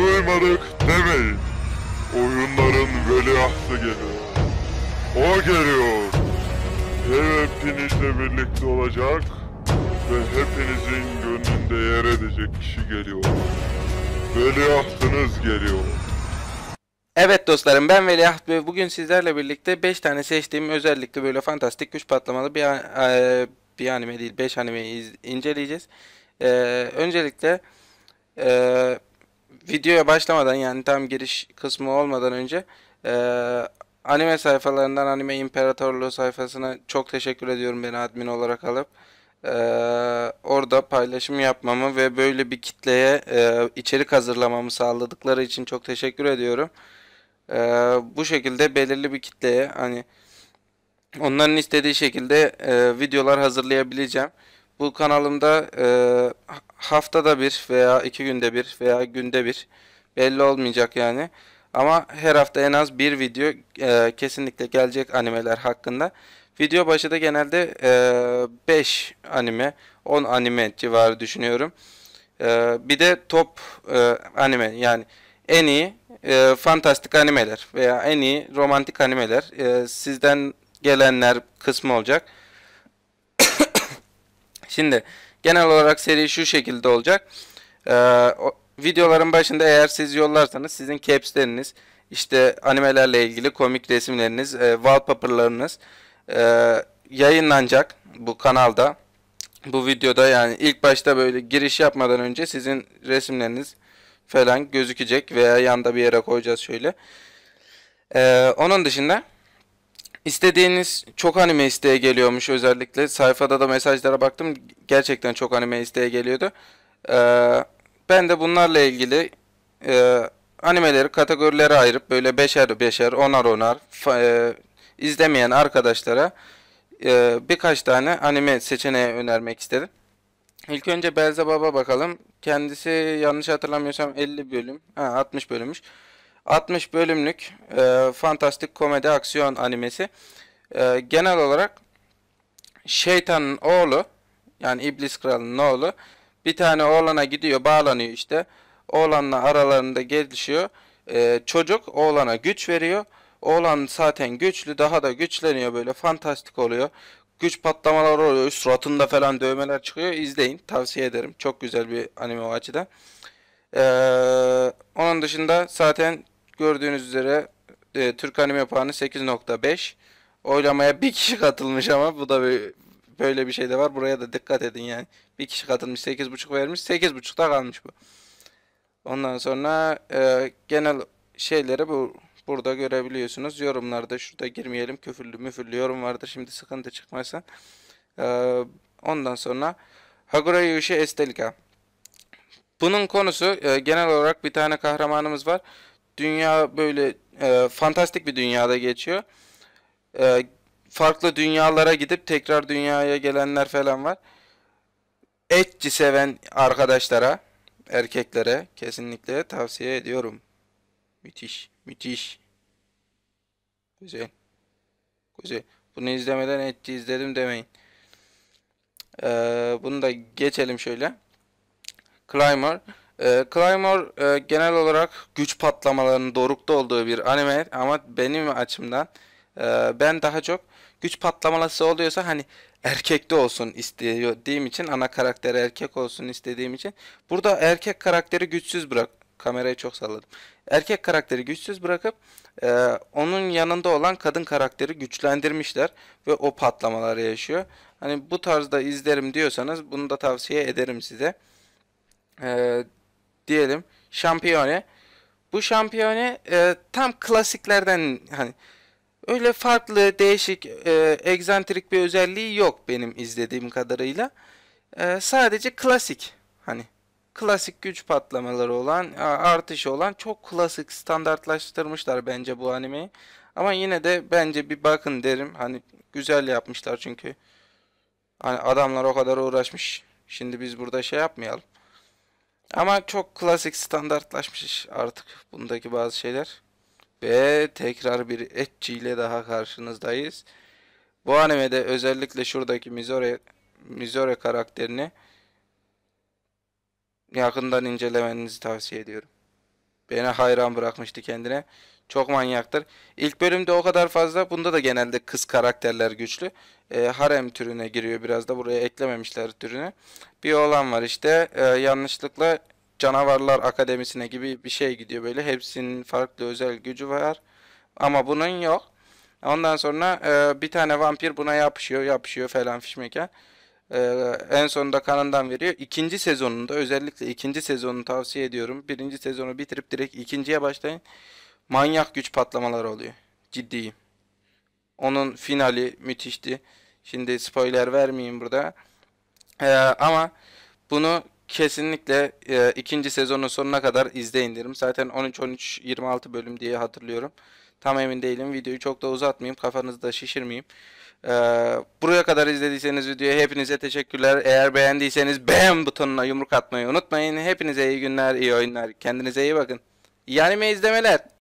duymadık demeyin. Oyunların veliahtı geliyor. O geliyor. Ev hepinizle birlikte olacak ve hepinizin gönlünde yer edecek kişi geliyor. Veliahtınız geliyor. Evet dostlarım ben Veliaht ve bugün sizlerle birlikte 5 tane seçtiğim özellikle böyle fantastik güç patlamalı bir, bir anime değil 5 animeyi inceleyeceğiz. E, öncelikle e, videoya başlamadan yani tam giriş kısmı olmadan önce e, anime sayfalarından anime imparatorluğu sayfasına çok teşekkür ediyorum beni admin olarak alıp e, orada paylaşım yapmamı ve böyle bir kitleye e, içerik hazırlamamı sağladıkları için çok teşekkür ediyorum. E, bu şekilde belirli bir kitleye hani onların istediği şekilde e, videolar hazırlayabileceğim. Bu kanalımda e, haftada bir veya iki günde bir veya günde bir belli olmayacak yani. Ama her hafta en az bir video e, kesinlikle gelecek animeler hakkında. Video başı da genelde e, anime, 10 anime civarı düşünüyorum. E, bir de top e, anime yani en iyi e, fantastik animeler veya en iyi romantik animeler e, sizden gelenler kısmı olacak. Şimdi Genel olarak seri şu şekilde olacak. Ee, videoların başında eğer siz yollarsanız sizin capsleriniz, işte animelerle ilgili komik resimleriniz, e, wallpaperlarınız e, yayınlanacak bu kanalda. Bu videoda yani ilk başta böyle giriş yapmadan önce sizin resimleriniz falan gözükecek veya yanda bir yere koyacağız şöyle. Ee, onun dışında İstediğiniz çok anime isteğe geliyormuş özellikle. Sayfada da mesajlara baktım. Gerçekten çok anime isteğe geliyordu. Ee, ben de bunlarla ilgili e, animeleri kategorilere ayırıp böyle beşer beşer, onar onar e, izlemeyen arkadaşlara e, birkaç tane anime seçeneği önermek istedim. İlk önce Belzebab'a bakalım. Kendisi yanlış hatırlamıyorsam 50 bölüm, ha, 60 bölümmüş. 60 bölümlük e, fantastik komedi aksiyon animesi. E, genel olarak şeytanın oğlu yani iblis kralının oğlu bir tane oğlana gidiyor bağlanıyor işte. Oğlanla aralarında gelişiyor. E, çocuk oğlana güç veriyor. Oğlan zaten güçlü daha da güçleniyor böyle fantastik oluyor. Güç patlamaları oluyor. Suratında falan dövmeler çıkıyor. İzleyin. Tavsiye ederim. Çok güzel bir anime o açıdan. Ee, onun dışında zaten gördüğünüz üzere e, Türk Anime Puanı 8.5. Oylamaya bir kişi katılmış ama bu da bir, böyle bir şey de var. Buraya da dikkat edin yani. Bir kişi katılmış 8.5 vermiş. 8.5'ta kalmış bu. Ondan sonra e, genel şeyleri bu burada görebiliyorsunuz. Yorumlarda şurada girmeyelim. Küfürlü müfürlü yorum vardır. Şimdi sıkıntı çıkmazsan. E, ee, ondan sonra Hagura Yushi Estelika. Bunun konusu e, genel olarak bir tane kahramanımız var. Dünya böyle e, fantastik bir dünyada geçiyor. E, farklı dünyalara gidip tekrar dünyaya gelenler falan var. Etçi seven arkadaşlara, erkeklere kesinlikle tavsiye ediyorum. Müthiş, müthiş. Güzel. Güzel. Bunu izlemeden etçi izledim demeyin. Ee, bunu da geçelim şöyle. Claymore. E, Claymore e, genel olarak güç patlamalarının dorukta olduğu bir anime ama benim açımdan e, ben daha çok güç patlaması oluyorsa hani erkekte olsun istediğim için ana karakter erkek olsun istediğim için burada erkek karakteri güçsüz bırak kamerayı çok salladım. Erkek karakteri güçsüz bırakıp e, onun yanında olan kadın karakteri güçlendirmişler ve o patlamaları yaşıyor. Hani bu tarzda izlerim diyorsanız bunu da tavsiye ederim size e, diyelim şampiyone. Bu şampiyone e, tam klasiklerden hani öyle farklı değişik e, egzantrik bir özelliği yok benim izlediğim kadarıyla. E, sadece klasik hani klasik güç patlamaları olan artışı olan çok klasik standartlaştırmışlar bence bu animeyi. Ama yine de bence bir bakın derim. Hani güzel yapmışlar çünkü. Hani adamlar o kadar uğraşmış. Şimdi biz burada şey yapmayalım. Ama çok klasik standartlaşmış artık bundaki bazı şeyler. Ve tekrar bir etçi ile daha karşınızdayız. Bu animede özellikle şuradaki Mizore, Mizore karakterini yakından incelemenizi tavsiye ediyorum. Beni hayran bırakmıştı kendine. Çok manyaktır. İlk bölümde o kadar fazla. Bunda da genelde kız karakterler güçlü. E, harem türüne giriyor biraz da. Buraya eklememişler türünü. Bir olan var işte. E, yanlışlıkla Canavarlar Akademisi'ne gibi bir şey gidiyor böyle. Hepsinin farklı özel gücü var. Ama bunun yok. Ondan sonra e, bir tane vampir buna yapışıyor yapışıyor falan fişmeken. E, en sonunda kanından veriyor. İkinci sezonunda özellikle ikinci sezonu tavsiye ediyorum. Birinci sezonu bitirip direkt ikinciye başlayın. Manyak güç patlamaları oluyor. Ciddiyim. Onun finali müthişti. Şimdi spoiler vermeyeyim burada. Ee, ama bunu kesinlikle e, ikinci sezonun sonuna kadar izleyin derim. Zaten 13-13-26 bölüm diye hatırlıyorum. Tam emin değilim. Videoyu çok da uzatmayayım. Kafanızı da şişirmeyeyim. Ee, buraya kadar izlediyseniz videoya hepinize teşekkürler. Eğer beğendiyseniz beğen butonuna yumruk atmayı unutmayın. Hepinize iyi günler, iyi oyunlar. Kendinize iyi bakın. Yani mi izlemeler?